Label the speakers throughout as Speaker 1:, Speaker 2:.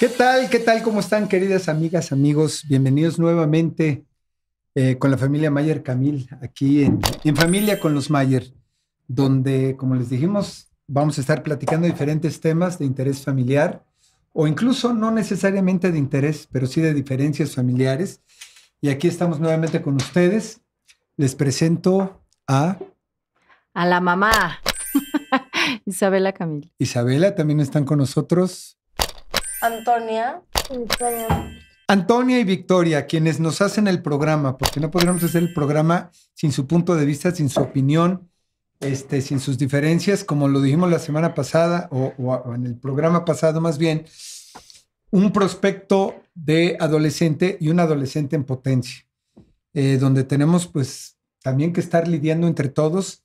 Speaker 1: ¿Qué tal? ¿Qué tal? ¿Cómo están, queridas amigas, amigos? Bienvenidos nuevamente eh, con la familia Mayer Camil, aquí en, en, Familia con los Mayer, donde, como les dijimos, vamos a estar platicando diferentes temas de interés familiar o incluso no necesariamente de interés, pero sí de diferencias familiares. Y aquí estamos nuevamente con ustedes. Les presento a...
Speaker 2: A la mamá, Isabela Camil.
Speaker 1: Isabela, también están con nosotros.
Speaker 2: Antonia.
Speaker 1: Antonia y Victoria, quienes nos hacen el programa, porque no podríamos hacer el programa sin su punto de vista, sin su opinión, este, sin sus diferencias, como lo dijimos la semana pasada o, en el programa pasado más bien, un prospecto de adolescente y un adolescente en potencia, eh, donde tenemos pues también que estar lidiando entre todos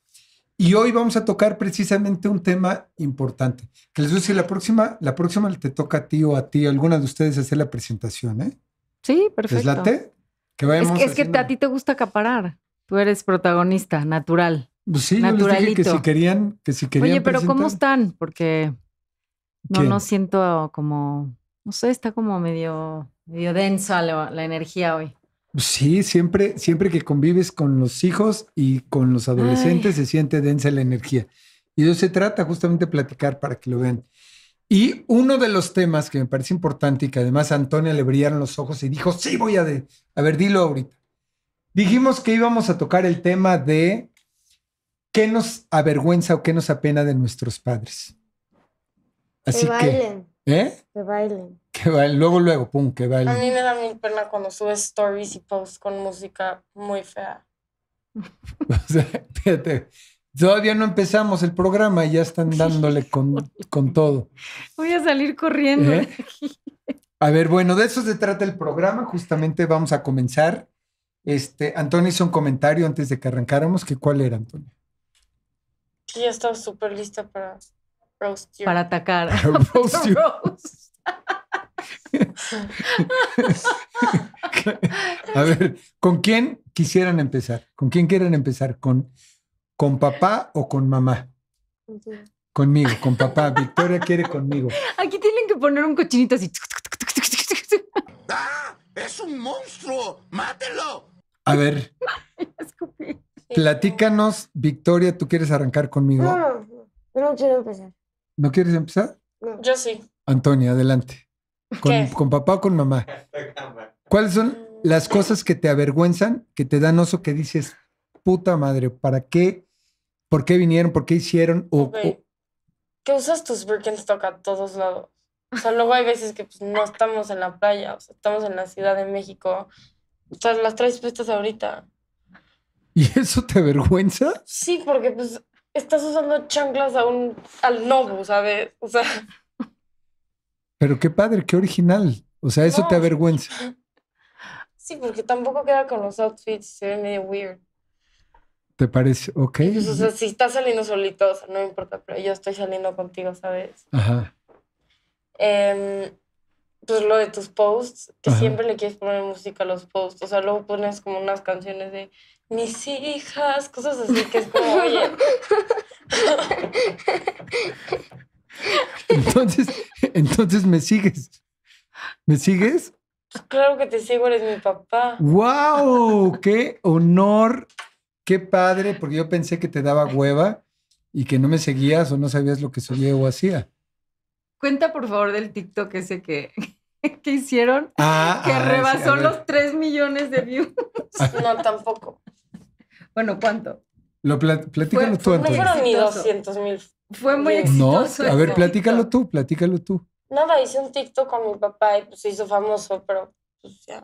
Speaker 1: y hoy vamos a tocar precisamente un tema importante. Que les decir, la próxima, la próxima te toca a ti o a ti, alguna de ustedes hacer la presentación, ¿eh?
Speaker 2: Sí, perfecto. la T,
Speaker 1: Que vayamos es que, es que
Speaker 2: a ti te gusta acaparar. Tú eres protagonista, natural. Pues sí, yo les dije que si
Speaker 1: querían, que si querían. Oye, pero ¿cómo están? Porque no, no
Speaker 2: siento como, no sé, está como medio, medio densa la energía hoy.
Speaker 1: Sí, siempre, siempre que convives con los hijos y con los adolescentes se siente densa la energía. Y de eso se trata justamente de platicar para que lo vean. Y uno de los temas que me parece importante y que además Antonia le brillaron los ojos y dijo, sí, voy a... De... A ver, dilo ahorita. Dijimos que íbamos a tocar el tema de qué nos avergüenza o qué nos apena de nuestros padres. Así que... Bailen. ¿Eh?
Speaker 3: Que bailen
Speaker 1: luego, luego, pum, que va A mí
Speaker 3: me da mil pena cuando subes stories y posts con música muy fea. o
Speaker 1: sea, fíjate, todavía no empezamos el programa y ya están dándole con, con todo.
Speaker 3: Voy a salir corriendo. ¿Eh?
Speaker 1: A ver, bueno, de eso se trata el programa. Justamente vamos a comenzar. Este, Antonio hizo un comentario antes de que arrancáramos, que cuál era, Antonio.
Speaker 3: Sí, ya estaba súper lista para roast Para
Speaker 1: atacar. A ver, ¿con quién quisieran empezar? ¿Con quién quieren empezar? ¿Con, con papá o con mamá? Conmigo, con papá. Victoria quiere conmigo.
Speaker 2: Aquí tienen que poner un cochinito así. ¡Ah! ¡Es un monstruo! ¡Mátelo! A ver.
Speaker 1: Platícanos, Victoria, ¿tú quieres arrancar conmigo? No,
Speaker 3: no, no quiero empezar.
Speaker 1: ¿No quieres empezar?
Speaker 3: No. Yo sí.
Speaker 1: Antonia, adelante. Con, papá o con mamá. ¿Cuáles son las cosas que te avergüenzan, que te dan oso, que dices, puta madre, ¿para qué? ¿Por qué vinieron? ¿Por qué hicieron? O, Que
Speaker 3: usas tus Birkenstock a todos lados. O sea, luego hay veces que pues, no estamos en la playa, o sea, estamos en la Ciudad de México. O sea, las traes puestas ahorita.
Speaker 1: ¿Y eso te avergüenza?
Speaker 3: Sí, porque pues estás usando chanclas a un, al novus, ¿sabes? O sea...
Speaker 1: Pero qué padre, qué original. O sea, eso te avergüenza.
Speaker 3: Sí, porque tampoco queda con los outfits, se ve medio weird.
Speaker 1: ¿Te parece? Ok. Pues, o sea, si
Speaker 3: estás saliendo solito, no importa, pero yo estoy saliendo contigo, ¿sabes? Ajá. Em, pues lo de tus posts, que siempre le quieres poner música a los posts. O sea, luego pones como unas canciones de mis hijas, cosas así que es como, oye.
Speaker 1: Entonces, entonces me sigues. ¿Me sigues?
Speaker 3: Claro que te sigo, eres mi papá.
Speaker 1: ¡Wow! ¡Qué honor! ¡Qué padre! Porque yo pensé que te daba hueva y que no me seguías o no sabías lo que yo o hacía.
Speaker 2: Cuenta, por favor, del TikTok ese que, que hicieron, ah, que ah, rebasó los 3 millones de views. No, tampoco. Bueno, ¿cuánto?
Speaker 1: Lo platícanos tú, No fueron
Speaker 2: ni 200
Speaker 3: mil fue muy exitoso. No, a ver, platícalo
Speaker 1: tú, platícalo tú.
Speaker 3: Nada, hice un TikTok con mi papá y pues se hizo famoso, pero pues ya.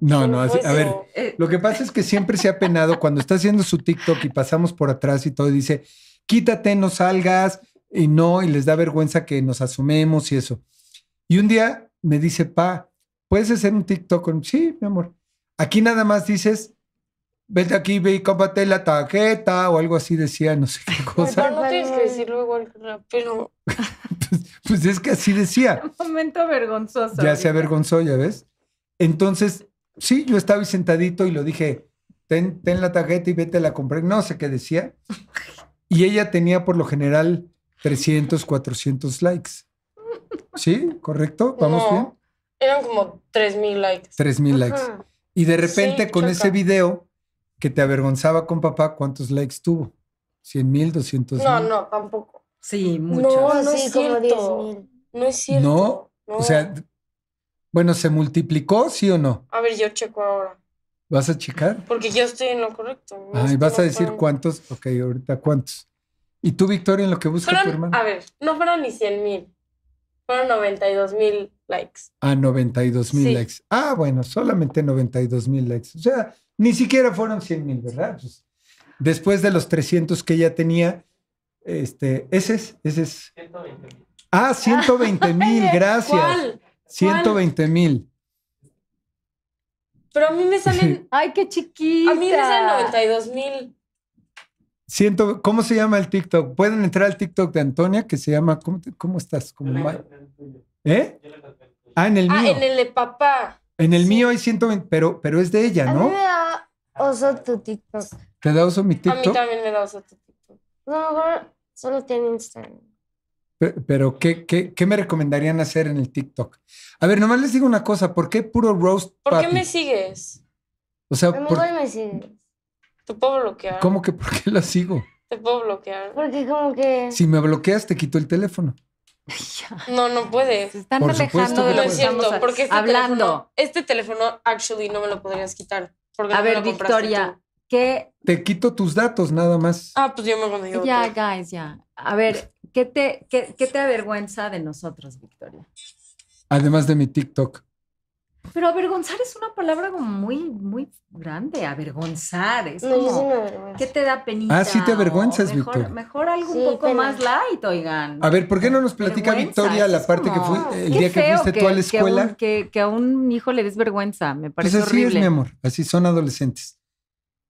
Speaker 1: No, pues, no, a ver, eh, lo que pasa es que siempre se ha penado cuando está haciendo su TikTok y pasamos por atrás y todo y dice, quítate, no salgas y no, y les da vergüenza que nos asumemos y eso. Y un día me dice, pa, ¿puedes hacer un TikTok? Con... Sí, mi amor. Aquí nada más dices, vete aquí, ve y cómpate la tarjeta o algo así decía, no sé qué cosa. No, no tienes que
Speaker 3: decirlo igual rápido.
Speaker 1: pues, es que así decía.
Speaker 3: Un momento
Speaker 2: vergonzoso. Ya se
Speaker 1: avergonzó, ya ves. Entonces, sí, yo estaba sentadito y lo dije, ten, la tarjeta y vete a la compré. No sé qué decía. Y ella tenía por lo general 300, 400 likes. ¿Sí? ¿Correcto? ¿Vamos bien?
Speaker 3: Eran como 3.000 likes.
Speaker 1: 3.000 likes. Y de repente con ese video que te avergonzaba con papá, ¿cuántos likes tuvo? Cien mil? ¿200 mil? No,
Speaker 3: no, tampoco. Sí, muchos. No, no es como no es cierto. ¿No?
Speaker 1: no, o sea, bueno, ¿se multiplicó, sí o no?
Speaker 3: A ver, yo checo ahora.
Speaker 1: ¿Vas a checar?
Speaker 3: Porque yo estoy en lo correcto. vas a decir
Speaker 1: cuántos. Ok, ahorita cuántos. ¿Y tú, Victoria, en lo que busca tu hermano? A
Speaker 3: ver, no fueron ni 100 mil. Fueron 92 mil
Speaker 1: likes. Ah, 92 mil likes. Ah, bueno, solamente 92 mil likes. O sea, ni siquiera fueron 100 mil, ¿verdad? Pues, después de los 300 que ya tenía, este, ese es, ese es. 120 ah, mil. Ah, 120 mil, gracias. 120 mil.
Speaker 2: Pero a mí me salen, ay, qué
Speaker 3: chiquita. A mí me salen 92
Speaker 1: mil. ¿cómo se llama el TikTok? Pueden entrar al TikTok de Antonia que se llama, ¿cómo, estás? ¿Eh? Ah, en el ah, mío. Ah, en
Speaker 3: el de papá.
Speaker 1: En el mío hay 120, pero, pero es de ella, ¿no? A mí me
Speaker 3: da
Speaker 4: oso tu TikTok.
Speaker 1: ¿Te da oso mi TikTok? A mí también
Speaker 4: me da oso tu TikTok. A lo mejor
Speaker 3: solo tiene Instagram.
Speaker 1: Pero, ¿qué, qué, qué me recomendarían hacer en el TikTok? A ver, nomás les digo una cosa. ¿Por qué puro roast ¿Por qué me
Speaker 3: sigues?
Speaker 1: O sea, ¿por qué
Speaker 3: me sigues. Te puedo bloquear. ¿Cómo
Speaker 1: que por qué la sigo?
Speaker 3: Te puedo bloquear. Porque como que... Si
Speaker 1: me bloqueas, te quito el teléfono.
Speaker 3: No, no puede. Se están dejando. de lo
Speaker 2: estamos porque este hablando.
Speaker 3: este teléfono, actually, no me lo podrías quitar. a ver, Victoria,
Speaker 2: ¿qué?
Speaker 1: Te quito tus datos, nada más.
Speaker 2: Ah, pues yo me Ya, guys, ya. A ver, ¿qué te, qué, ¿qué te avergüenza de nosotros, Victoria?
Speaker 1: Además de mi TikTok.
Speaker 2: Pero avergonzar es una palabra como muy, muy grande. Avergonzar es como. ¿Qué te da penita? Ah, sí, te avergüenzas, Victoria. Mejor algo un poco más light, oigan.
Speaker 1: A ver, ¿por qué no nos platica Victoria la parte que fue ah, el día que fuiste tú a la escuela?
Speaker 2: Que, que, a un hijo le des vergüenza, me pues parece pues así es, mi amor.
Speaker 1: Así son adolescentes.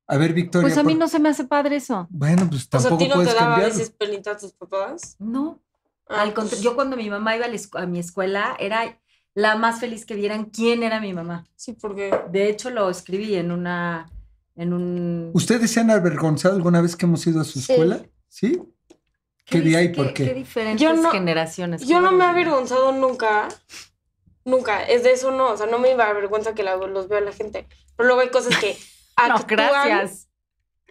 Speaker 1: A ver, Victoria. Pues a mí
Speaker 2: no se me hace padre eso.
Speaker 1: Bueno, pues tampoco pues a ti no te daba a veces
Speaker 2: penita a tus papás? No. Ah, al pues Yo cuando mi mamá iba a mi escuela era la más feliz que vieran quién era mi mamá. Sí, porque... De hecho, lo escribí en una... En un...
Speaker 1: ¿Ustedes se han avergonzado alguna vez que hemos ido a su escuela? ¿Sí? ¿Qué, día y por qué?
Speaker 2: yo no, generaciones. Yo no me he avergonzado nunca.
Speaker 3: Nunca. Es de eso no. O sea, no me iba a avergonzar que la, los vea la gente. Pero luego hay cosas que no, gracias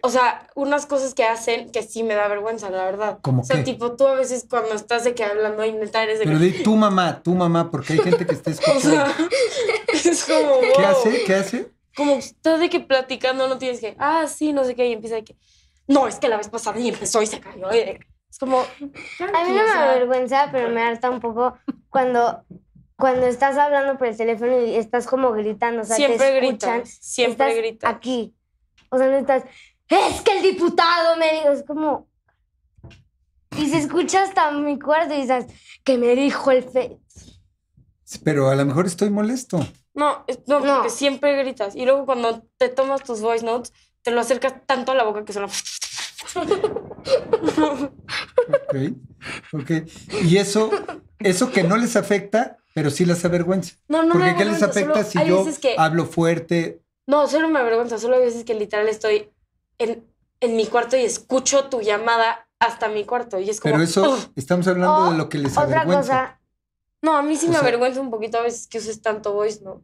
Speaker 3: o sea, unas cosas que hacen que sí me da vergüenza, la verdad. o sea, tipo, tú a veces cuando estás de que hablando y neta eres de Pero que... tu
Speaker 1: mamá, tu mamá, porque hay gente que está escuchando. o sea,
Speaker 3: es como, ¿Qué hace? ¿Qué hace? Como estás de que platicando no tienes que, ah, sí, no sé qué, y empieza de que, no, es que la vez pasada y empezó y se cayó. es
Speaker 4: como... A mí no me da vergüenza, pero me harta un poco cuando cuando estás hablando por el teléfono y estás como gritando, o sea, siempre te escuchan, gritas, siempre
Speaker 3: estás Aquí.
Speaker 4: O sea, no estás, es que el diputado me dijo, es como... Y se escucha hasta mi cuarto y dices, que me dijo el fe.
Speaker 1: Pero a lo mejor estoy molesto.
Speaker 3: No, no, porque siempre gritas. Y luego cuando te tomas tus voice notes, te lo acercas tanto a la boca que suena...
Speaker 1: ok, ok. Y eso, eso que no les afecta, pero sí las avergüenza. No, no Porque ¿qué les afecta si yo hablo fuerte?
Speaker 3: No, solo me avergüenza. Solo hay veces que literal estoy en, mi cuarto y escucho tu llamada hasta mi cuarto. Y es como, Pero eso,
Speaker 1: estamos hablando de oh, lo que les otra avergüenza. Cosa,
Speaker 3: no, a mí sí me avergüenza un poquito a veces que uses tanto voice no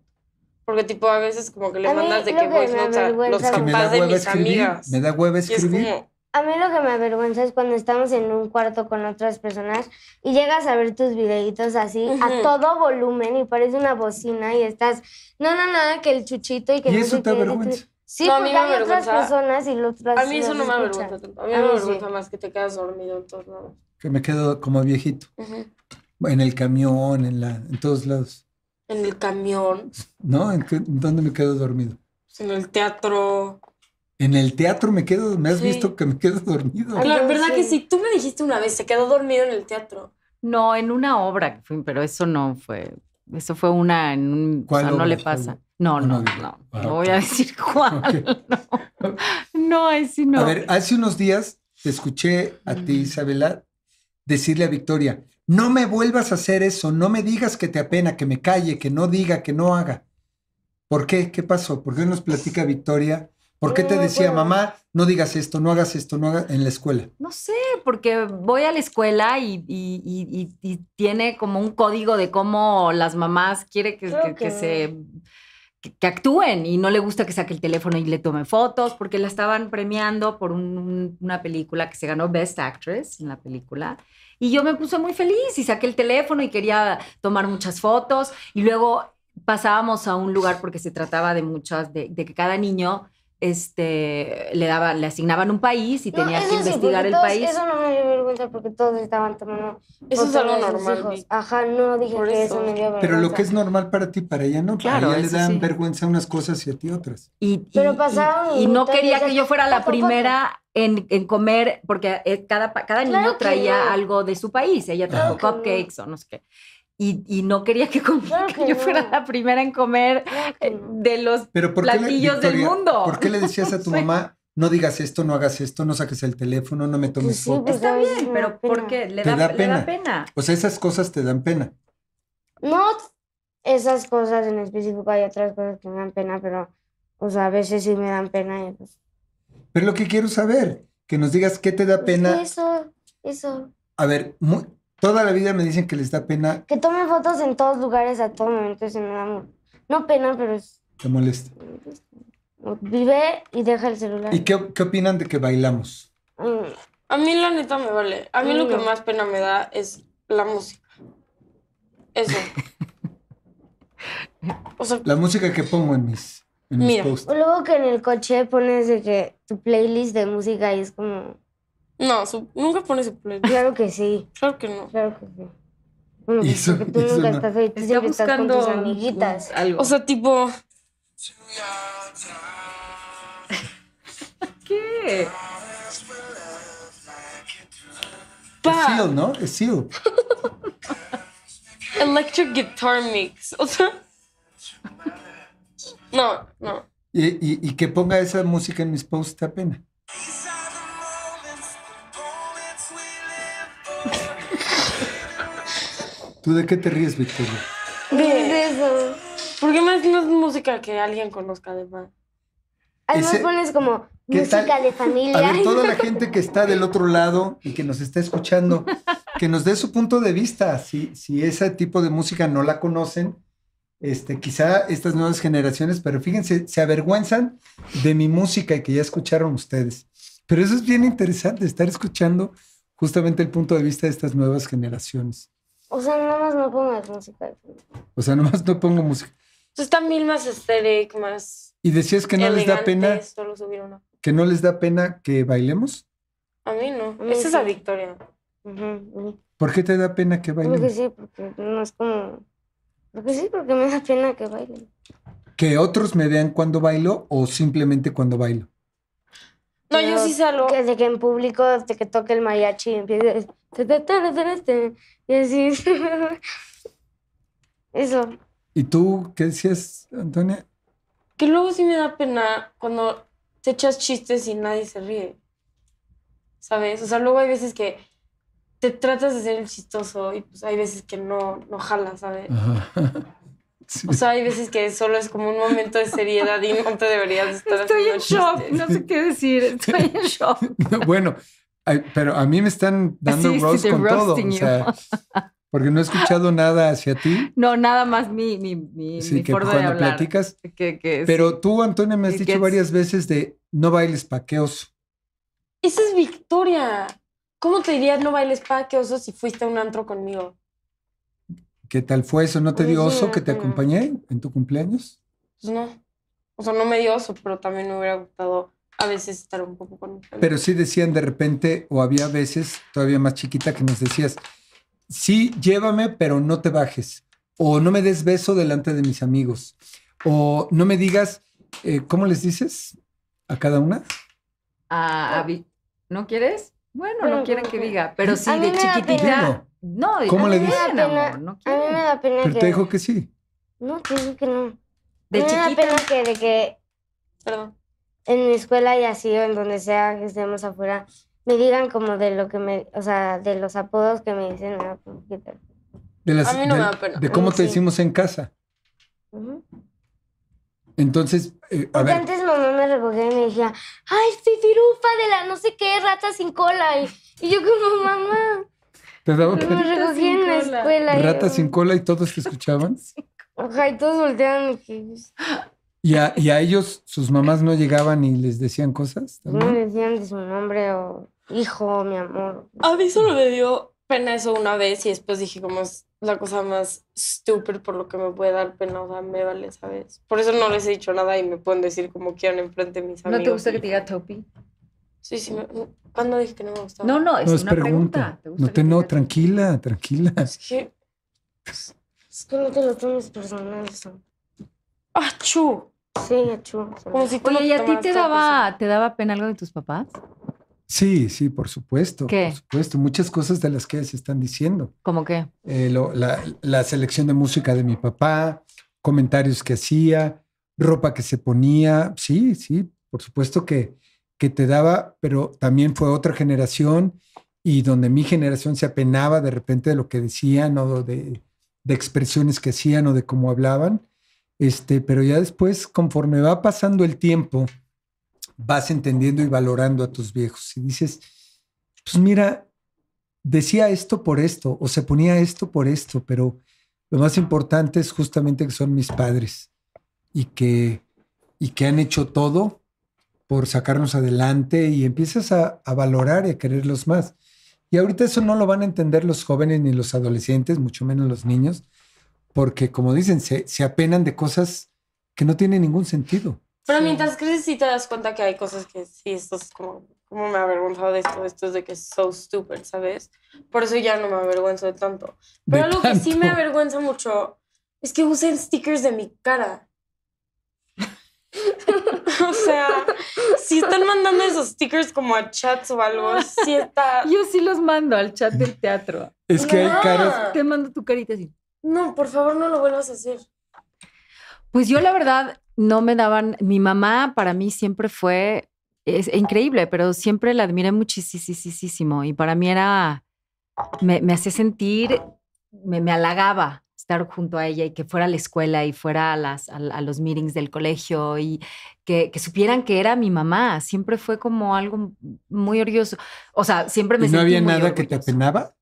Speaker 3: Porque tipo a veces como que le mandas de que, voice los
Speaker 4: papás de mis amigas.
Speaker 1: Me da hueva escribir.
Speaker 4: a mí lo que me avergüenza es cuando estamos en un cuarto con otras personas y llegas a ver tus videitos así a todo volumen y parece una bocina y estás, no, no, nada, que el chuchito y que... Y eso te avergüenza. Sí, no, porque hay otras personas y los A mí eso no me avergüenza tanto. A mí, me avergüenza
Speaker 3: más que te quedas dormido en todos lados.
Speaker 1: Que me quedo como viejito. En el camión, en, la, en todos lados.
Speaker 3: ¿En el camión?
Speaker 1: No, ¿en ¿dónde me quedo dormido?
Speaker 3: En el teatro.
Speaker 1: En el teatro me quedo, me has visto que me quedo dormido.
Speaker 3: Ah, la verdad que
Speaker 2: sí, tú me dijiste una vez, se quedó dormido en el teatro. No, en una obra, pero eso no fue, eso fue una, en
Speaker 1: un, no le pasa. No, no, no. Ah, no,
Speaker 2: voy a decir cuál. No. no, es no. A ver,
Speaker 1: hace unos días te escuché a ti, mm. Isabela, decirle a Victoria, no me vuelvas a hacer eso, no me digas que te apena, que me calle, que no diga, que no haga. ¿Por qué? ¿Qué pasó? ¿Por qué nos platica Victoria? ¿Por qué te decía mamá, no digas esto, no hagas esto, no hagas en la escuela?
Speaker 2: No sé, porque voy a la escuela y, tiene como un código de cómo las mamás quiere que se que actúen y no le gusta que saque el teléfono y le tome fotos porque la estaban premiando por una película que se ganó Best Actress en la película. Y yo me puse muy feliz y saqué el teléfono y quería tomar muchas fotos y luego pasábamos a un lugar porque se trataba de muchas, de, de que cada niño este, le daban, le asignaban un país y tenías tenía que investigar el país. Eso
Speaker 4: no me dio vergüenza porque todos estaban tomando.
Speaker 2: Eso es algo normal.
Speaker 4: Ajá, no dije que eso. me dio vergüenza. Pero lo que
Speaker 1: es normal para ti, para ella no. Claro, para ella le dan vergüenza unas cosas y a ti otras.
Speaker 2: Y, Pero pasaron. Y, no quería que yo fuera la primera en, en, comer, porque eh, cada, cada niño traía algo de su país. Ella trajo cupcakes o no sé qué. Y, no quería que, yo fuera la primera en comer eh, de los platillos del mundo. ¿Por qué le
Speaker 1: decías a tu mamá, no digas esto, no hagas esto, no saques el teléfono, no me tomes pues fotos? Pues Está
Speaker 2: bien, pero ¿por qué? le da pena.
Speaker 1: O sea, esas cosas te dan pena.
Speaker 2: No
Speaker 4: esas cosas en específico, hay otras cosas que me dan pena, pero o pues, sea, a veces sí me dan pena.
Speaker 1: Pero lo que quiero saber, que nos digas qué te da pena.
Speaker 4: Eso, eso.
Speaker 1: A ver, muy, Toda la vida me dicen que les da pena.
Speaker 4: Que tomen fotos en todos lugares a todo momento. se me da no pena, pero es. Te molesta. Vive y
Speaker 3: deja el celular.
Speaker 4: ¿Y
Speaker 1: qué, opinan de que bailamos?
Speaker 3: Mm. A mí la neta me vale. A mí mm, lo que más pena me da es la música. Eso.
Speaker 1: la música que pongo en mis, mira.
Speaker 3: luego que en el coche
Speaker 4: pones tu playlist de música y es como no, nunca pone su pleno. Claro que sí. Claro que no. Claro que sí. Bueno, pues, eso, porque tú nunca estás ahí, tú Está
Speaker 3: estás Algo. O sea, tipo. ¿Qué?
Speaker 1: Pa. Es Seal, ¿no? Es Seal.
Speaker 3: Electric Guitar Mix. O sea. No, no.
Speaker 1: Y, y, y que ponga esa música en mis posts, te apena. ¿Tú de qué te ríes, Victoria? De,
Speaker 3: eso. Porque más no es música que alguien conozca, además. Además pones como
Speaker 4: música de familia. A toda la
Speaker 1: gente que está del otro lado y que nos está escuchando, que nos dé su punto de vista. Si, si ese tipo de música no la conocen, este, quizá estas nuevas generaciones, pero fíjense, se avergüenzan de mi música y que ya escucharon ustedes. Pero eso es bien interesante, estar escuchando justamente el punto de vista de estas nuevas generaciones.
Speaker 3: O sea, nomás más no pongas música
Speaker 1: O sea, nomás no pongo música.
Speaker 3: Está mil más estética, más.
Speaker 1: Y decías que no les da pena. ¿Que no les da pena que bailemos?
Speaker 3: A mí no. Esa es la victoria. ¿Por
Speaker 1: qué te da pena que bailemos? Porque
Speaker 3: sí, porque no es como. Porque sí,
Speaker 4: porque me da pena que baile.
Speaker 1: ¿Que otros me vean cuando bailo o simplemente cuando bailo?
Speaker 3: No, yo sí
Speaker 4: salgo. Que que en público, de que toque el mariachi
Speaker 3: y Y así. Eso.
Speaker 1: ¿Y tú qué decías, Antonia?
Speaker 3: Que luego sí me da pena cuando te echas chistes y nadie se ríe. ¿Sabes? O sea, luego hay veces que te tratas de ser el chistoso y pues hay veces que no, no jala, ¿sabes? Ajá. O sea, hay veces que solo es como un momento de seriedad y no te deberías estar Estoy en shock,
Speaker 2: no sé qué decir, estoy en shock.
Speaker 1: bueno, pero a mí me están dando roast con todo, o sea, porque no he escuchado nada hacia ti.
Speaker 2: No, nada más mi, mi, mi, sí, mi que cuando platicas. pero
Speaker 1: tú, Antonia, me has dicho varias veces de no bailes paqueos.
Speaker 3: Esa es Victoria. ¿Cómo te dirías no bailes paqueos si fuiste a un antro conmigo?
Speaker 1: ¿Qué tal fue eso? ¿No te dio oso que te acompañé en tu cumpleaños?
Speaker 3: Pues no. O sea, no me dio oso, pero también me hubiera gustado a veces estar un poco con Pero
Speaker 1: sí decían de repente, o había veces todavía más chiquita que nos decías, sí, llévame, pero no te bajes. O no me des beso delante de mis amigos. O no me digas, eh, ¿cómo les dices a cada una?
Speaker 2: A, a ¿No quieres? Bueno, no quieren que diga, pero sí, de chiquitita. No, ¿Cómo le dices? No, a mí me da pena Pero que...
Speaker 1: te dijo que sí.
Speaker 4: No, te dijo que no. ¿De me chiquita? da pena que, de que... Perdón. En mi escuela y así, o en donde sea que estemos afuera, me digan como de lo que me... O sea, de los apodos que me dicen.
Speaker 1: de las, a mí no me da pena. De cómo te decimos en casa. Entonces, eh, a ver. antes
Speaker 4: mamá me recogía y me decía, ay, ¿estoy tirufa de la no sé qué, rata sin cola. y yo como, mamá,
Speaker 1: te en la escuela. Ratas sin cola y todos te escuchaban.
Speaker 4: Ojalá y todos volteaban
Speaker 1: ¿Y a, ¿Y a ellos sus mamás no llegaban y les decían cosas? No
Speaker 3: les decían de su nombre o hijo, mi amor. A mí solo me dio pena eso una vez y después dije como es la cosa más estúpida por lo que me puede dar pena, o sea, me vale, ¿sabes? Por eso no les he dicho nada y me pueden decir como quieran enfrente de mis amigos. ¿No te gusta que
Speaker 2: te diga Topi? Sí, sí. ¿Cuándo dije que no me gustaba? No, no, es, una pregunta.
Speaker 1: no, te, no, tranquila, tranquila. Es
Speaker 3: que... Es que no te lo tomes
Speaker 4: personal ¡Achú! Ah, sí, achú. Oye, ¿y a ti te daba,
Speaker 2: te daba pena algo de tus papás?
Speaker 1: Sí, sí, por supuesto. ¿Qué? Por supuesto, muchas cosas de las que se están diciendo. ¿Cómo qué? Eh, la, selección de música de mi papá, comentarios que hacía, ropa que se ponía. Sí, sí, por supuesto que que te daba, pero también fue otra generación y donde mi generación se apenaba de repente de lo que decían o de, expresiones que hacían o de cómo hablaban. Este, pero ya después, conforme va pasando el tiempo, vas entendiendo y valorando a tus viejos y dices, pues mira, decía esto por esto o se ponía esto por esto, pero lo más importante es justamente que son mis padres y que, y que han hecho todo por sacarnos adelante y empiezas a, valorar y a quererlos más. Y ahorita eso no lo van a entender los jóvenes ni los adolescentes, mucho menos los niños, porque como dicen, se, apenan de cosas que no tienen ningún sentido.
Speaker 3: Pero mientras creces sí te das cuenta que hay cosas que sí, esto es como, como me avergonzado de esto, esto es de que so stupid, ¿sabes? Por eso ya no me avergüenzo de tanto. Pero lo algo que sí me avergüenza mucho es que usen stickers de mi cara. o sea, si están mandando esos stickers como a chats o algo, si está. Yo sí los mando al chat del teatro. Es que hay caras. Te mando tu carita así. No, por favor, no lo vuelvas a hacer.
Speaker 2: Pues yo, la verdad, no me daban. Mi mamá para mí siempre fue. Es increíble, pero siempre la admiré muchísimo. Y para mí era. Me, me hacía sentir. Me, me halagaba estar junto a ella y que fuera a la escuela y fuera a, las, a, los meetings del colegio y que, supieran que era mi mamá. Siempre fue como algo muy orgulloso. O sea, siempre me ¿No había nada que
Speaker 1: te apenaba?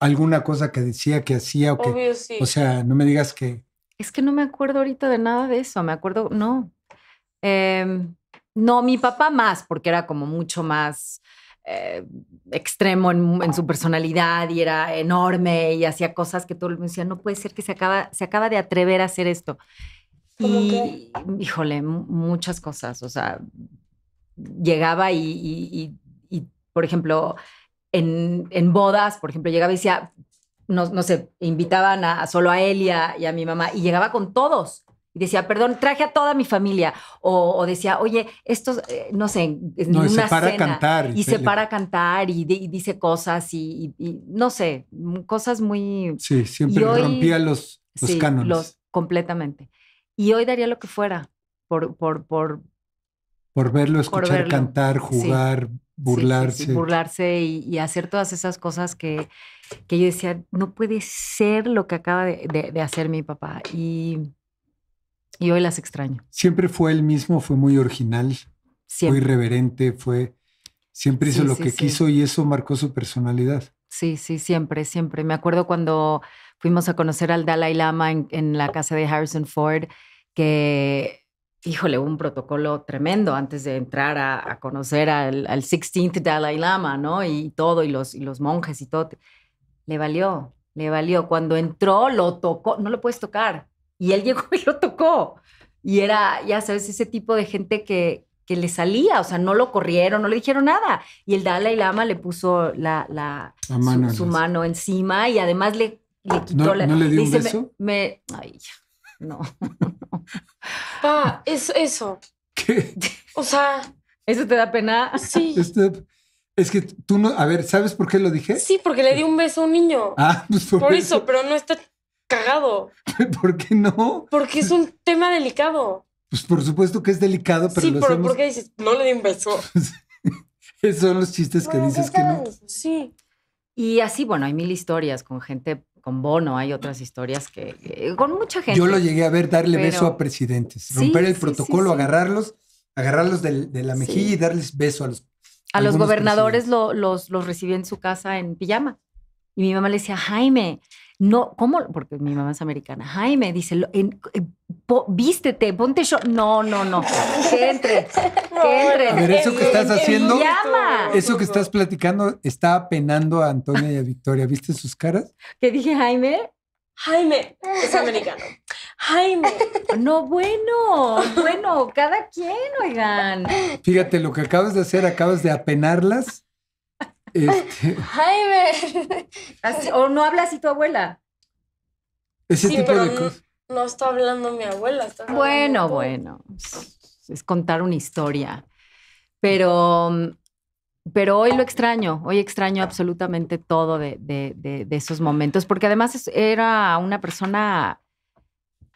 Speaker 1: ¿Alguna cosa que decía, que hacía? O, que, Obvio, sí. o sea, no me digas que...
Speaker 2: Es que no me acuerdo ahorita de nada de eso. Me acuerdo, no. Em, no, mi papá más, porque era como mucho más eh, extremo en, su personalidad y era enorme y hacía cosas que todo el mundo decía, no puede ser que se acaba, se acaba de atrever a hacer esto. Y, híjole, muchas cosas. O sea, llegaba y, por ejemplo, en, bodas, por ejemplo, llegaba y decía, no, no sé, invitaban a, solo a Elia y a mi mamá, y llegaba con todos y decía, perdón, traje a toda mi familia. O, decía, oye, estos, eh, no sé, no, y se para a cantar. Y, se para a cantar y, dice cosas y, no sé, mm, cosas muy... Sí, siempre rompía los, los completamente. Y hoy daría lo que fuera por... Por, por,
Speaker 1: por verlo, escuchar cantar, jugar, burlarse.
Speaker 2: burlarse y, hacer todas esas cosas que, que, yo decía, no puede ser lo que acaba de hacer mi papá. Y
Speaker 1: y hoy las extraño. Siempre fue el mismo, fue muy original, fue irreverente, fue... Siempre hizo lo que quiso y eso marcó su personalidad.
Speaker 2: Sí, sí, siempre, siempre. Me acuerdo cuando fuimos a conocer al Dalai Lama en, la casa de Harrison Ford, que, híjole, un protocolo tremendo antes de entrar a, conocer al, 16th Dalai Lama, ¿no? Y todo, y los, y los monjes y todo. Le valió, le valió. Cuando entró, lo tocó, no lo puedes tocar. Y él llegó y lo tocó. Y era, ya sabes, ese tipo de gente que, que le salía, o sea, no lo corrieron, no le dijeron nada. Y el Dalai Lama le puso la, la, su, mano encima y además le, quitó la... le dice, un beso? Me, no. Pa, es eso. ¿Qué? O sea...
Speaker 3: ¿Eso te da pena? Sí.
Speaker 1: Este, es que tú no... A ver, ¿sabes por qué lo dije?
Speaker 3: Sí, porque le di un beso a un niño.
Speaker 1: Ah, pues por, por eso.
Speaker 3: pero no está cagado.
Speaker 1: ¿Por qué no?
Speaker 3: Porque es un tema delicado.
Speaker 1: Pues por supuesto que es delicado, pero sí, pero ¿por qué
Speaker 3: dices? No le di un
Speaker 2: beso.
Speaker 1: Esos son los chistes que dices que no.
Speaker 3: Sí.
Speaker 2: Y así, bueno, hay mil historias con gente, con Bono, hay otras historias que, con mucha gente. Yo lo llegué a ver darle beso a
Speaker 1: presidentes, romper el protocolo, agarrarlos, agarrarlos de, la mejilla y darles beso a los. A, los gobernadores
Speaker 2: los, los recibí en su casa en pijama. Y mi mamá le decía, Jaime, no, ¿cómo? Porque mi mamá es americana. Jaime dice, eh, vístete, ponte yo. No, no, no. Que entre. Que entre.
Speaker 1: A eso que estás haciendo. Eso que estás platicando está apenando a Antonia y a Victoria. ¿Viste sus caras?
Speaker 2: ¿Qué dije, Jaime? Jaime es americano. Jaime. No, bueno, bueno, cada quien, oigan.
Speaker 1: Fíjate, lo que acabas de hacer, acabas de apenarlas este,
Speaker 2: Jaime. o no hablas así tu abuela. No, está
Speaker 3: hablando mi abuela. Está
Speaker 2: bueno, bueno. Es contar una historia. Pero, pero hoy lo extraño. Hoy extraño absolutamente todo de, esos momentos. Porque además era una persona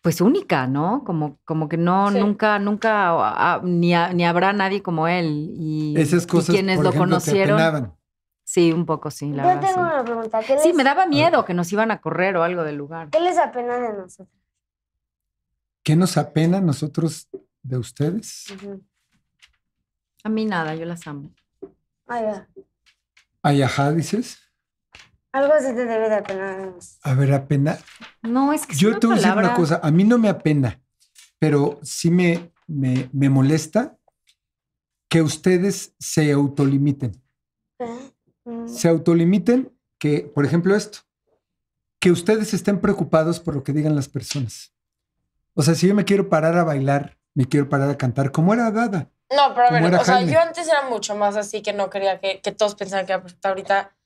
Speaker 2: pues única, ¿no? Como, como que no, nunca, nunca, ah, ni, habrá nadie como él. Y, Esas quienes lo conocieron. Sí, un poco sí, la Yo tengo una pregunta. sí, me daba miedo que nos iban a correr o algo del lugar. ¿Qué
Speaker 4: les apena de nosotros?
Speaker 1: ¿Qué nos apena nosotros de ustedes?
Speaker 2: A mí nada, yo las amo. Ay, ah, ajá.
Speaker 1: Ay, ajá, dices.
Speaker 2: Algo se te debe de apenar.
Speaker 1: A ver, apena...
Speaker 2: No, es que. Yo una te voy a decir una cosa.
Speaker 1: A mí no me apena, pero sí me, me, molesta que ustedes se autolimiten. Mm. se autolimiten que, por ejemplo, esto, que ustedes estén preocupados por lo que digan las personas. O sea, si yo me quiero parar a bailar, me quiero parar a cantar, como era Dada.
Speaker 3: No, pero a ver, o sea, yo antes era mucho más así que no quería que, que todos pensaran que era Ahorita,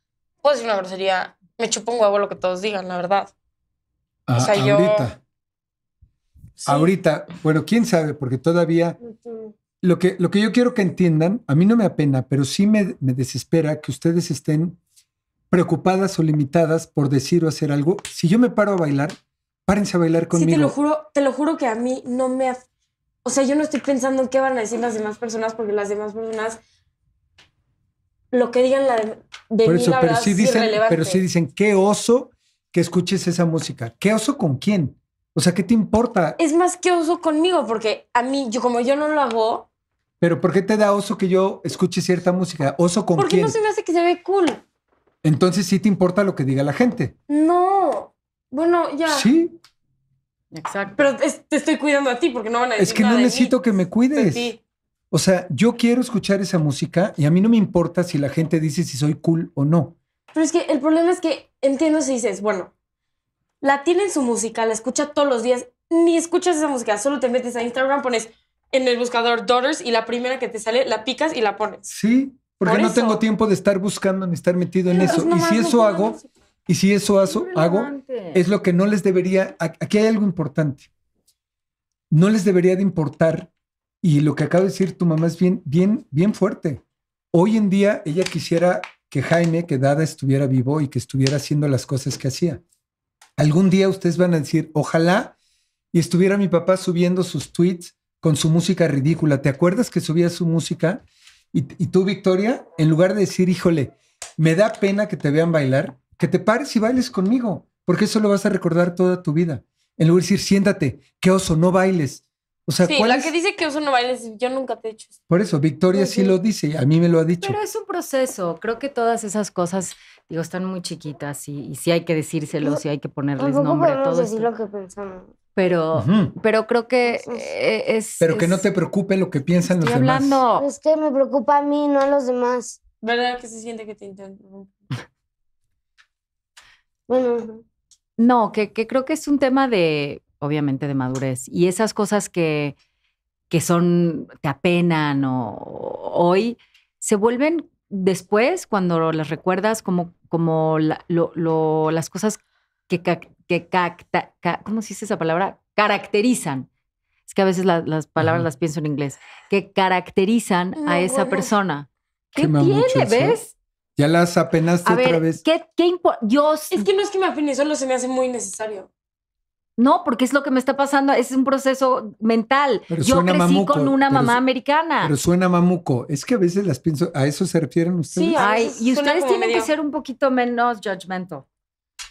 Speaker 3: puedo decir una grosería, me chupo un huevo lo que todos digan, la verdad.
Speaker 1: Ah, ahorita. Ahorita, bueno, quién sabe, porque todavía lo que, lo que yo quiero que entiendan, a mí no me apena, pero sí me, desespera que ustedes estén preocupadas o limitadas por decir o hacer algo. Si yo me paro a bailar, párense a bailar conmigo. Sí, te lo
Speaker 3: juro, te lo juro que a mí no me... O sea, yo no estoy pensando en qué van a decir las demás personas porque las demás personas... Lo que digan la de, pero dicen, Pero sí
Speaker 1: dicen, qué oso que escuches esa música. ¿Qué oso con quién? O sea, ¿qué te importa?
Speaker 3: Es más que oso conmigo, porque a mí, yo como yo no lo hago.
Speaker 1: Pero ¿por qué te da oso que yo escuche cierta música? ¿Oso con porque quién? no se
Speaker 3: me hace que se ve cool.
Speaker 1: Entonces sí te importa lo que diga la gente.
Speaker 3: No. Bueno, ya. Sí. Exacto. Pero te estoy cuidando a ti porque no van a decir Es que no necesito
Speaker 1: que me cuides. Sí. O sea, yo quiero escuchar esa música y a mí no me importa si la gente dice si soy cool o no.
Speaker 3: Pero es que el problema es que entiendo si dices, bueno, la tiene en su música, la escucha todos los días, ni escuchas esa música, solo te metes a Instagram, pones en el buscador Daughters y la primera que te sale la picas y la pones.
Speaker 1: Sí, porque no tengo tiempo de estar buscando ni estar metido en eso. y si eso hago, y si eso es lo que no les debería, aquí hay algo importante, no les debería de importar, y lo que acaba de decir tu mamá es bien, bien, bien fuerte. Hoy en día ella quisiera que Jaime, que Dada estuviera vivo y que estuviera haciendo las cosas que hacía. Algún día ustedes van a decir, ojalá y estuviera mi papá subiendo sus tweets con su música ridícula. ¿Te acuerdas que subía su música? Y, tú, Victoria, en lugar de decir, híjole, me da pena que te vean bailar, que te pares y bailes conmigo, porque eso lo vas a recordar toda tu vida. En lugar de decir, siéntate, qué oso, no bailes. O sea, sí, la que
Speaker 2: dice que oso no bailes, yo nunca te he hecho
Speaker 1: Por eso, Victoria sí lo dice, a mí me lo ha dicho. Pero
Speaker 2: es un proceso, creo que todas esas cosas Digo, están muy chiquitas y, sí hay que decírselos sí hay que ponerles nombre a todo lo que pensamos. Pero, pero creo que eh, es... Pero que no te
Speaker 1: preocupe lo que piensan los demás.
Speaker 2: hablando. Es que me preocupa a mí, no a los demás.
Speaker 3: ¿Verdad que se siente que te intentan?
Speaker 2: Bueno, No, que, creo que es un tema de, obviamente, de madurez. Y esas cosas que, que son, te apenan o hoy, se vuelven después, cuando las recuerdas, como como las cosas que, que ¿cómo se dice esa palabra? Caracterizan. Es que a veces las palabras las pienso en inglés. Que caracterizan a esa persona.
Speaker 1: ¿Qué tiene, ves? Ya las apenaste otra vez.
Speaker 2: ¿qué, qué Es que no es que me afine, solo se me hace muy necesario. No, porque es lo que me está pasando, es un proceso mental. Yo crecí con una mamá americana. Pero
Speaker 1: suena mamuco. Es que a veces las pienso, ¿a eso se refieren ustedes? Sí, y ustedes tienen que ser
Speaker 2: un poquito menos judgmental.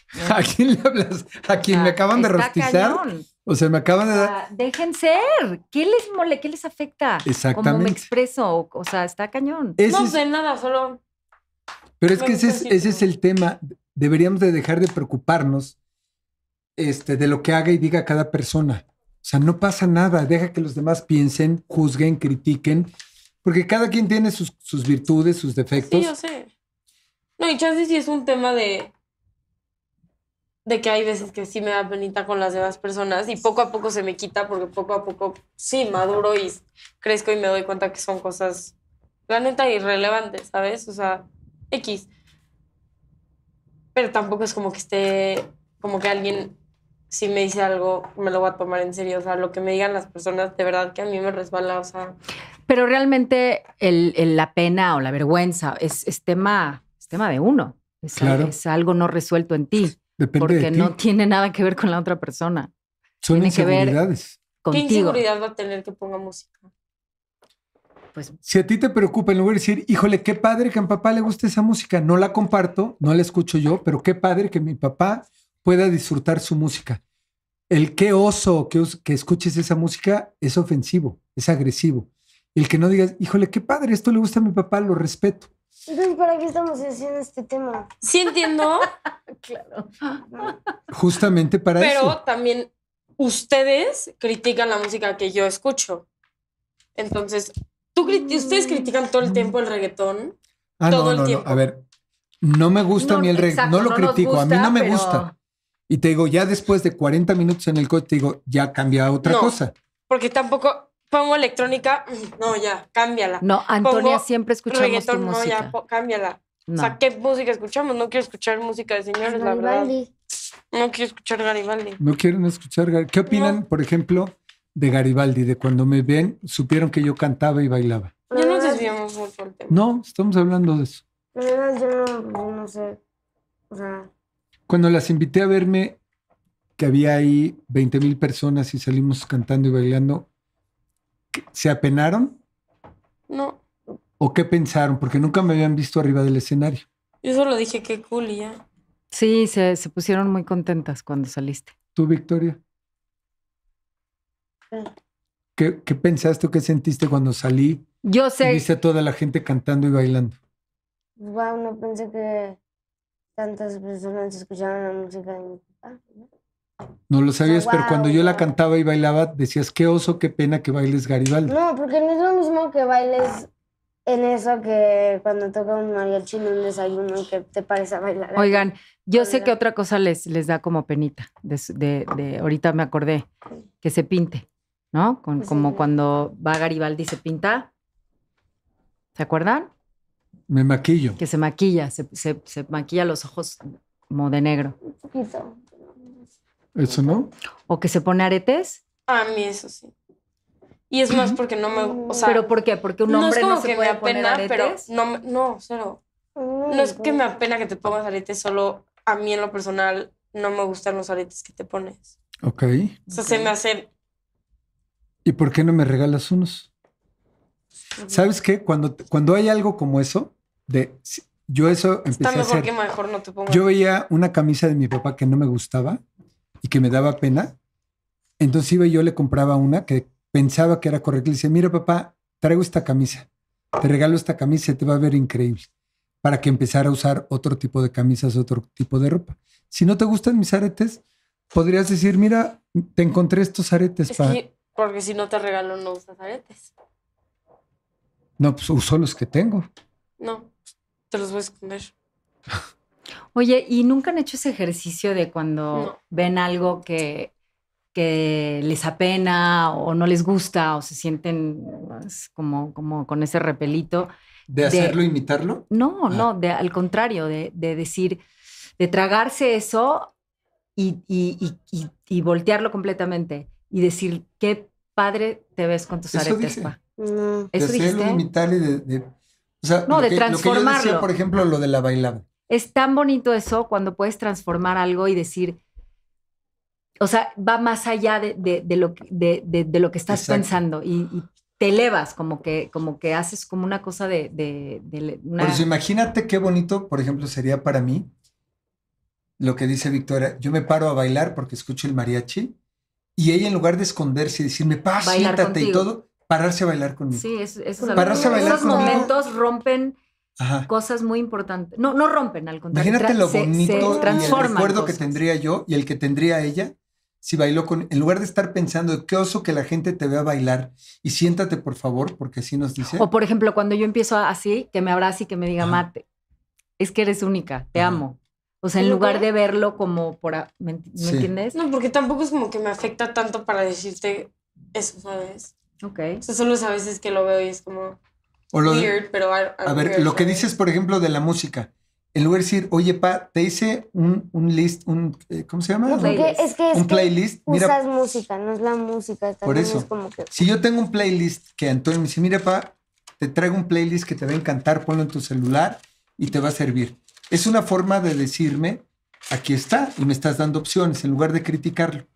Speaker 1: ¿A quién le hablas? ¿A quién me ah, acaban de rostizar? O sea, me acaban de dar. Ah,
Speaker 2: dejen ser. ¿Qué les mole? ¿Qué les afecta? Exactamente. Como me expreso. O sea, está cañón. no sé nada, solo.
Speaker 1: Pero es que ese ese es el tema. Deberíamos de dejar de preocuparnos este, de lo que haga y diga cada persona. O sea, no pasa nada, deja que los demás piensen, juzguen, critiquen, porque cada quien tiene sus, virtudes, sus defectos. Sí, yo
Speaker 3: sé. No, y chances sí es un tema de, de que hay veces que sí me da penita con las demás personas y poco a poco se me quita porque poco a poco sí maduro y crezco y me doy cuenta que son cosas, la neta, irrelevantes, ¿sabes? O sea, X. Pero tampoco es como que esté, como que alguien si me dice algo, me lo voy a tomar en serio. O sea, lo que me digan las personas, de verdad que a mí me resbala,
Speaker 2: Pero realmente la pena o la vergüenza es, tema, tema de uno. Es, algo no resuelto en ti. porque no tiene nada que ver con la otra persona.
Speaker 1: tiene Que ver ¿Qué inseguridad
Speaker 3: va a tener que ponga música?
Speaker 1: Pues, si a ti te preocupa, en lugar de decir, híjole, qué padre que a mi papá le guste esa música, no la comparto, no la escucho yo, pero qué padre que mi papá pueda disfrutar su música. El que oso que, que escuches esa música es ofensivo, es agresivo. El que no digas, híjole, qué padre, esto le gusta a mi papá, lo respeto.
Speaker 3: Entonces, ¿para qué estamos haciendo este tema? Sí entiendo. claro.
Speaker 1: Justamente para eso. Pero
Speaker 3: también ustedes critican la música que yo escucho. Entonces, mm. ustedes critican todo el tiempo el reggaetón.
Speaker 1: Ah, no, A ver, no me gusta a mí el reggaetón. No lo critico, a mí no me gusta. Y te digo, ya después de 40 minutos en el coche, te digo, ya cambia otra cosa.
Speaker 3: Porque tampoco pongo electrónica, mm, no, ya, cámbiala. No, Antonia, siempre escuchamos música. No, ya, cámbiala. O sea, ¿qué música escuchamos? No quiero escuchar música de señores, la verdad. No quiero escuchar Garibaldi.
Speaker 1: No quieren escuchar Garibaldi. ¿Qué opinan, por ejemplo, de Garibaldi, de cuando me ven, supieron que yo cantaba y bailaba?
Speaker 3: Ya nos desviamos
Speaker 4: mucho el tema.
Speaker 1: No, estamos hablando de eso.
Speaker 4: no, no sé. O sea
Speaker 1: cuando las invité a verme, que había ahí 20 mil personas y salimos cantando y bailando, ¿se apenaron? No. ¿O qué pensaron? Porque nunca me habían visto arriba del escenario.
Speaker 2: Yo solo dije qué cool ya. Sí, se, pusieron muy contentas cuando saliste.
Speaker 1: ¿Tú, Victoria? Mm. ¿Qué, ¿Qué, pensaste o qué sentiste cuando salí?
Speaker 2: Yo sé. Y viste
Speaker 1: a toda la gente cantando y bailando.
Speaker 4: Wow, no pensé que tantas personas escucharon la música de mi papá.
Speaker 1: ¿no? lo sabías, pero cuando yo la cantaba y bailaba, decías, qué oso, qué pena que bailes Garibaldi.
Speaker 4: No, porque no es lo mismo que bailes en eso que cuando toca un mariachi en un desayuno que te parece bailar. Oigan,
Speaker 2: yo sé que otra cosa les, les da como penita, de, de, ahorita me acordé, que se pinte, ¿no? Pues como cuando va Garibaldi y se pinta. ¿Se acuerdan?
Speaker 1: Me maquillo.
Speaker 2: Que se maquilla, se, maquilla los ojos como de negro.
Speaker 3: Eso.
Speaker 1: ¿Eso no?
Speaker 2: O que se pone aretes.
Speaker 3: A mí eso sí. Y es más porque no me, o sea, Pero
Speaker 2: ¿por qué? Porque un hombre no, es se que me aretes? pero
Speaker 3: no no,
Speaker 2: No es que me
Speaker 3: apena que te pongas aretes, solo a mí en lo personal no me gustan los aretes que te pones. Ok. O sea, se me hace
Speaker 1: ¿Y por qué no me regalas unos? ¿Sabes qué? Cuando, cuando hay algo como eso, yo eso empecé mejor a hacer. que mejor no te pongo. Yo veía una camisa de mi papá que no me gustaba y que me daba pena. Entonces iba y yo le compraba una que pensaba que era correcta. Le decía, mira papá, traigo esta camisa, te regalo esta camisa, te va a ver increíble. Para que empezara a usar otro tipo de camisas, otro tipo de ropa. Si no te gustan mis aretes, podrías decir, mira, te encontré estos aretes. para...
Speaker 3: porque si no te regalo, no usas aretes.
Speaker 1: No, pues uso los que tengo.
Speaker 2: No te los voy a esconder. Oye, ¿y nunca han hecho ese ejercicio de cuando ven algo que, les apena o no les gusta o se sienten pues, como, como con ese repelito?
Speaker 1: ¿De hacerlo, imitarlo?
Speaker 2: No, ah. no, al contrario, de, decir, de tragarse eso y, voltearlo completamente y decir, qué padre te ves con tus aretes, pa. ¿Eso de hacerlo,
Speaker 1: dijiste? y de, o sea, no, de Lo que por ejemplo, lo de la bailada.
Speaker 2: Es tan bonito eso cuando puedes transformar algo y decir, o sea, va más allá de, lo, de, lo que estás pensando y, te elevas, como que, como que haces como una cosa de... Una... Por
Speaker 1: imagínate qué bonito, por ejemplo, sería para mí lo que dice Victoria, yo me paro a bailar porque escucho el mariachi y ella en lugar de esconderse y decirme, pa, siéntate y todo, pararse a bailar conmigo.
Speaker 2: Sí, es, esos momentos rompen cosas muy importantes. No, no rompen, al contrario. Imagínate lo bonito el recuerdo que
Speaker 1: tendría yo y el que tendría ella si bailó con, en lugar de estar pensando, qué oso que la gente te vea bailar y siéntate por favor, porque así nos dice. O
Speaker 2: por ejemplo, cuando yo empiezo así, que me abrace y que me diga, mate, es que eres única, te amo. O sea, en lugar de verlo como por... ¿Me, entiendes? No, porque tampoco es como que me afecta tanto para decirte
Speaker 3: eso, ¿sabes? Ok. Eso solo es a veces que lo veo y es como o lo weird,
Speaker 1: pero... a ver, lo que dices, por ejemplo, de la música. En lugar de decir, oye, pa, te hice un, un list, un... Eh, ¿Cómo se llama? un playlist. Que mira,
Speaker 4: música, no es la música.
Speaker 2: Por eso. Si
Speaker 1: yo tengo un playlist que Antonio me dice, mira, pa, te traigo un playlist que te va a encantar, ponlo en tu celular y te va a servir. Es una forma de decirme, aquí está, y me estás dando opciones, en lugar de criticarlo.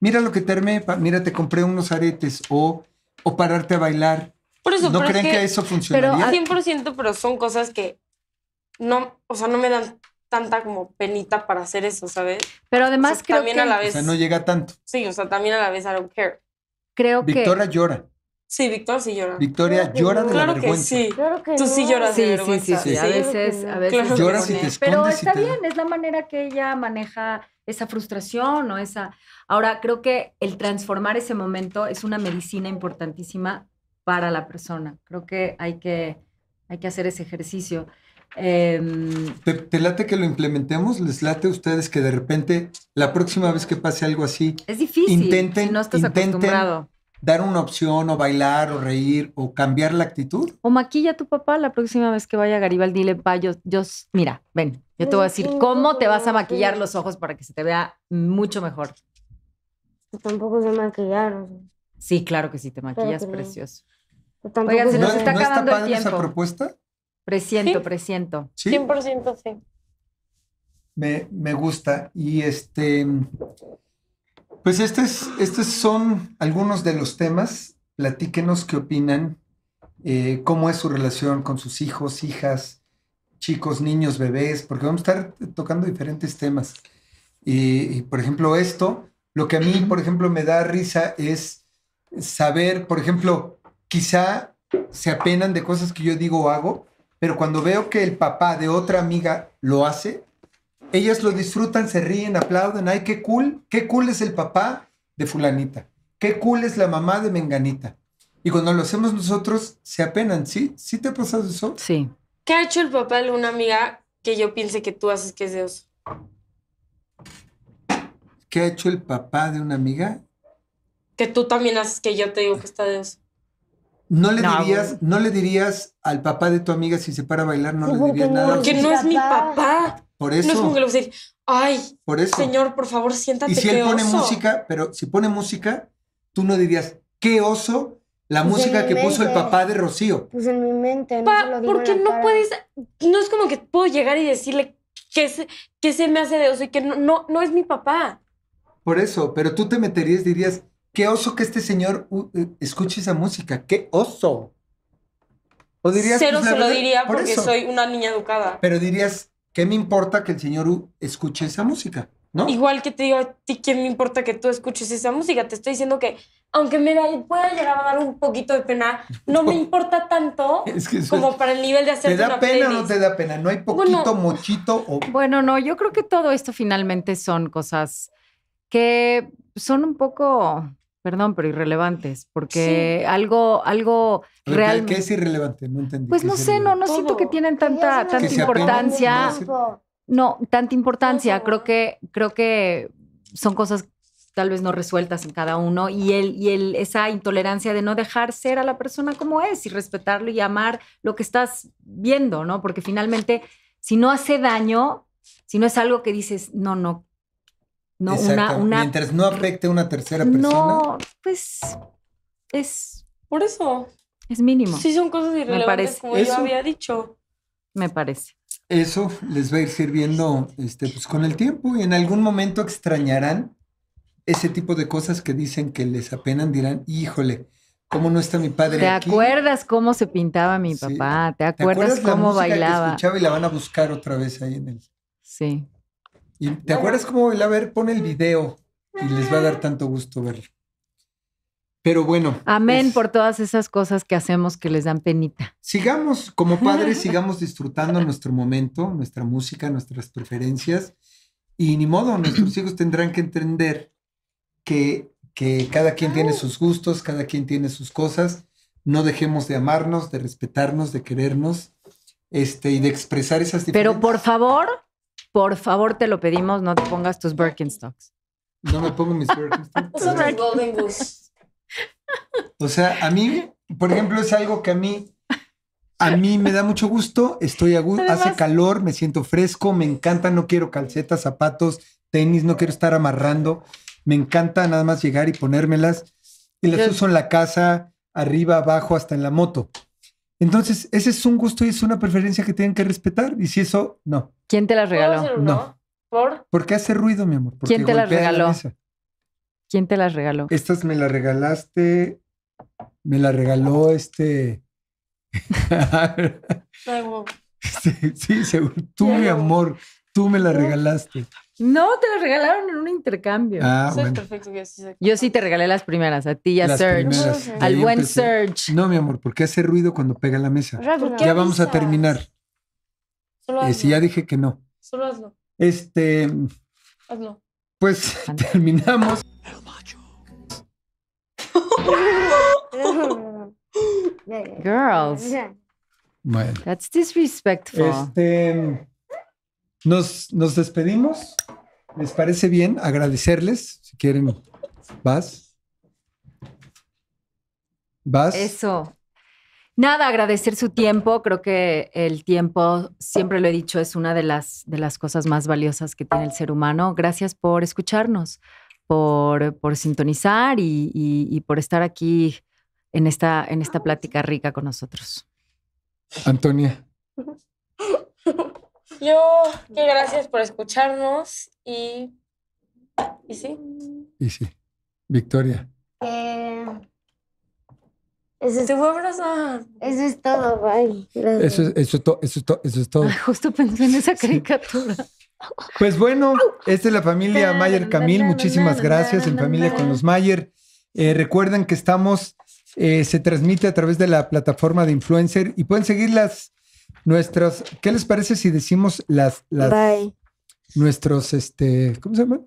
Speaker 1: Mira lo que te armé, pa, mira, te compré unos aretes o o pararte a bailar. Por eso, ¿No creen que, eso funcionaría? Pero
Speaker 3: 100%, pero son cosas que no, o sea, no me dan tanta como penita para hacer eso, ¿sabes? Pero además creo que... O sea, no llega tanto. Sí, o sea, también a la vez I don't care.
Speaker 2: Creo que... Victoria llora. Sí, Victoria sí llora. Victoria llora de la vergüenza. Que sí. Claro que Tú sí lloras sí, la vergüenza. Sí, sí, sí. sí. A veces, a veces lloras y te Pero está bien, es la manera que ella maneja esa frustración o esa... Ahora, creo que el transformar ese momento es una medicina importantísima para la persona. Creo que hay que, hay que hacer ese ejercicio.
Speaker 1: Em, ¿Te, late que lo implementemos? ¿Les late a ustedes que de repente la próxima vez que pase algo así...
Speaker 2: Es Intenten,
Speaker 1: no intenten dar una opción o bailar o reír o cambiar la actitud.
Speaker 2: O maquilla a tu papá la próxima vez que vaya a Garibaldi, le va, yo, mira, ven, yo te voy a decir cómo te vas a maquillar los ojos para que se te vea mucho mejor.
Speaker 4: tampoco se maquillaron.
Speaker 2: Sí, claro que sí, te maquillas precioso. Oigan, se nos está acabando el tiempo. esa propuesta? Presiento, presiento. 100% sí.
Speaker 1: Me, me gusta. Y este, pues estos, estos son algunos de los temas. Platíquenos qué opinan, eh, cómo es su relación con sus hijos, hijas, chicos, niños, bebés, porque vamos a estar tocando diferentes temas. y, por ejemplo, esto, lo que a mí, por ejemplo, me da risa es saber, por ejemplo, quizá se apenan de cosas que yo digo o hago, pero cuando veo que el papá de otra amiga lo hace, ellas lo disfrutan, se ríen, aplauden. Ay, qué cool. Qué cool es el papá de fulanita. Qué cool es la mamá de menganita. Y cuando lo hacemos nosotros, se apenan, ¿sí? ¿Sí te ha pasado eso? Sí.
Speaker 3: ¿Qué ha hecho el papá de una amiga que yo piense que tú haces que es de oso?
Speaker 1: ¿Qué ha hecho el papá de una amiga?
Speaker 3: Que tú también haces que yo te digo que está de oso.
Speaker 1: No le dirías, no le dirías al papá de tu amiga si se para a bailar, no le dirías nada. Porque no es mi papá.
Speaker 3: No es como que a decir, ay, señor, por favor, siéntate. Y si él pone música,
Speaker 1: pero si pone música, tú no dirías, qué oso la pues música que puso el papá de Rocío.
Speaker 3: Pues en mi mente, no Porque no puedes, no es como que puedo llegar y decirle qué se, se me hace de oso y que no, no, es mi papá.
Speaker 1: Por eso, pero tú te meterías, dirías, qué oso que este señor eh, escuche esa música, qué oso. Cero pues, se lo diría porque soy
Speaker 3: una niña educada.
Speaker 1: Pero dirías, ¿qué me importa que el señor escuche esa música? ¿No?
Speaker 3: Igual que te digo a ti, ¿quién me importa que tú escuches esa música? Te estoy diciendo que, aunque me pueda llegar a dar un poquito de pena, no, me importa tanto como para el
Speaker 1: nivel de hacer ¿Te da pena o no te da pena? ¿No hay poquito, mochito o...?
Speaker 2: Bueno, no, yo creo que todo esto finalmente son cosas que son un poco perdón, pero irrelevantes, porque algo, algo real. ¿Qué es
Speaker 1: irrelevante? No entendí. Pues no sé,
Speaker 2: no, no siento que tienen tanta, tanta importancia. No, tanta importancia. Creo que, creo que son cosas tal vez no resueltas en cada uno y, el, y el, esa intolerancia de no dejar ser a la persona como es y respetarlo y amar lo que estás viendo, ¿no? Porque finalmente, si no hace daño, si no es algo que dices, no, no, ¿no? Una, una... Mientras
Speaker 1: no afecte a una tercera persona. No,
Speaker 2: pues es... Por eso. Es mínimo. Sí, son cosas irrelevantes, como eso, yo había
Speaker 3: dicho.
Speaker 1: Me parece. Eso les va a ir sirviendo este, pues, con el tiempo y en algún momento extrañarán ese tipo de cosas que dicen que les apenan, dirán, híjole, ¿Cómo no está mi padre? ¿Te
Speaker 2: acuerdas cómo se pintaba mi papá? ¿Te, acuerdas ¿Te acuerdas, cómo bailaba? escuchaba
Speaker 1: y la van a buscar otra vez ahí en el. Sí. ¿Y ah, ¿Te acuerdas cómo el ver pone el video y les va a dar tanto gusto verlo? Pero bueno.
Speaker 2: Amén por todas esas cosas que hacemos que les dan penita.
Speaker 1: Sigamos, como padres, sigamos disfrutando nuestro momento, nuestra música, nuestras preferencias. Y ni modo, nuestros hijos tendrán que entender que, cada quien tiene sus gustos, cada quien tiene sus cosas. No dejemos de amarnos, de respetarnos, de querernos este, y de expresar esas diferencias. Pero por favor,
Speaker 2: por favor, te lo pedimos,
Speaker 1: no te pongas tus Birkenstocks. No me pongo mis Birkenstocks.
Speaker 3: Golden Goose.
Speaker 1: O sea, a mí, por ejemplo, es algo que a mí, a mí me da mucho gusto. Estoy a gusto, hace calor, me siento fresco, me encanta, no quiero calcetas, zapatos, tenis, no quiero estar amarrando. Me encanta nada más llegar y ponérmelas. Y las uso en la casa, arriba, abajo, hasta en la moto. Entonces, ese es un gusto y es una preferencia que tienen que respetar. Y si eso, no.
Speaker 2: ¿Quién te las regaló? No. ¿Por?
Speaker 1: Porque hace ruido, mi amor. ¿Quién te las regaló? ¿Quién te las regaló? Estas me las regalaste. Me la regaló este. este sí, seguro. Tú, mi amor, tú me las regalaste.
Speaker 2: No, te lo regalaron en un intercambio. Ah, yo, sí te regalé las primeras, a ti y a al buen
Speaker 1: Serge. No, mi amor, ¿por qué hace ruido cuando pega la mesa. ya vamos a terminar. si eh, ya dije que no. Solo hazlo. Este. Hazlo. Pues terminamos.
Speaker 4: El Girls.
Speaker 1: Bueno. That's
Speaker 2: disrespectful.
Speaker 1: Este. nos despedimos. ¿Les parece bien agradecerles? Si quieren, vas. Vas. Eso.
Speaker 2: Nada, agradecer su tiempo. Creo que el tiempo, siempre lo he dicho, es una de las, de las cosas más valiosas que tiene el ser humano. Gracias por escucharnos, por, por sintonizar y, por estar aquí en esta, en esta plática rica con nosotros. Antonia.
Speaker 3: Yo, qué gracias por escucharnos y, y sí. Y sí. Victoria. Eh, eso es, Eso es todo, bye.
Speaker 1: Eso es, eso eso es, todo.
Speaker 2: justo pensé en esa caricatura.
Speaker 1: Pues bueno, esta es la familia Mayer Camil. Muchísimas gracias, en familia con los Mayer. Eh, recuerden que estamos, eh, se transmite a través de la plataforma de influencer y pueden seguir las nuestras. ¿Qué les parece si decimos las, las, Bye nuestros, este, ¿cómo se llama?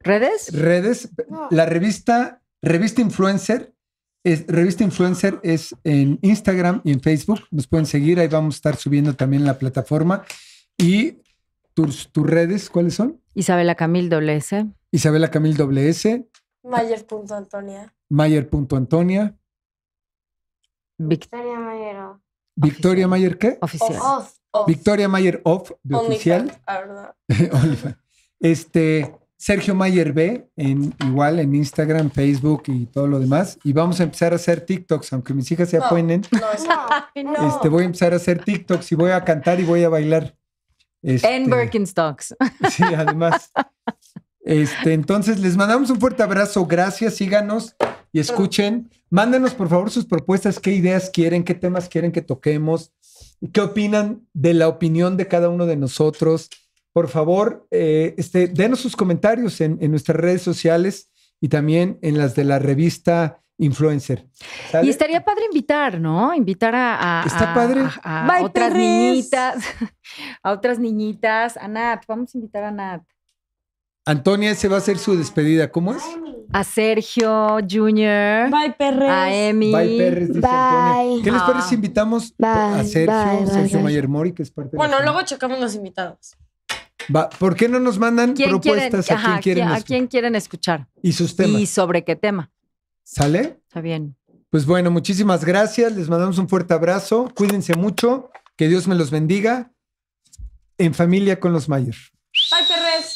Speaker 1: ¿Redes? Redes. Ah. La revista, revista Influencer, es, revista Influencer es en Instagram y en Facebook. Nos pueden seguir, ahí vamos a estar subiendo también la plataforma. Y tus, tus redes, ¿cuáles son?
Speaker 2: Isabela Camil WS.
Speaker 1: Isabela Camil WS.
Speaker 3: Mayer.antonia.
Speaker 1: Mayer.antonia. Victoria Mayer. ¿Victoria Mayer qué? Oficial. Victoria Mayer Off, de oficial. este, Sergio Mayer B, en, igual en Instagram, Facebook y todo lo demás. Y vamos a empezar a hacer TikToks, aunque mis hijas se no, No, no. Este, voy a empezar a hacer TikToks y voy a cantar y voy a bailar. en este,
Speaker 2: Birkenstocks.
Speaker 1: Sí, además. Este, entonces, les mandamos un fuerte abrazo. Gracias, síganos y escuchen. Mándenos, por favor, sus propuestas, qué ideas quieren, qué temas quieren que toquemos. ¿Qué opinan de la opinión de cada uno de nosotros? Por favor, eh, este, denos sus comentarios en, nuestras redes sociales y también en las de la revista influencer. Y
Speaker 2: estaría padre invitar, ¿no? Invitar a, padre? a, otras niñitas, a otras niñitas, a Nat, vamos a invitar a Nat.
Speaker 1: Antonia, ese va a ser su despedida. ¿Cómo es?
Speaker 2: A Sergio Junior. Bye, Perres. A Emi. Bye, Perres, dice
Speaker 1: ¿Qué les ah. parece si invitamos a Sergio, Sergio Mayer Mori, que es parte de. Bueno,
Speaker 2: luego checamos los invitados.
Speaker 1: ¿Por qué no nos mandan propuestas a quién quieren
Speaker 2: quién quieren escuchar?
Speaker 1: y sus temas? ¿Y
Speaker 2: sobre qué tema?
Speaker 1: ¿Sale? Está bien. Pues bueno, muchísimas gracias. Les mandamos un fuerte abrazo. Cuídense mucho. Que Dios me los bendiga. En familia con los Mayer.
Speaker 3: Bye, Perres.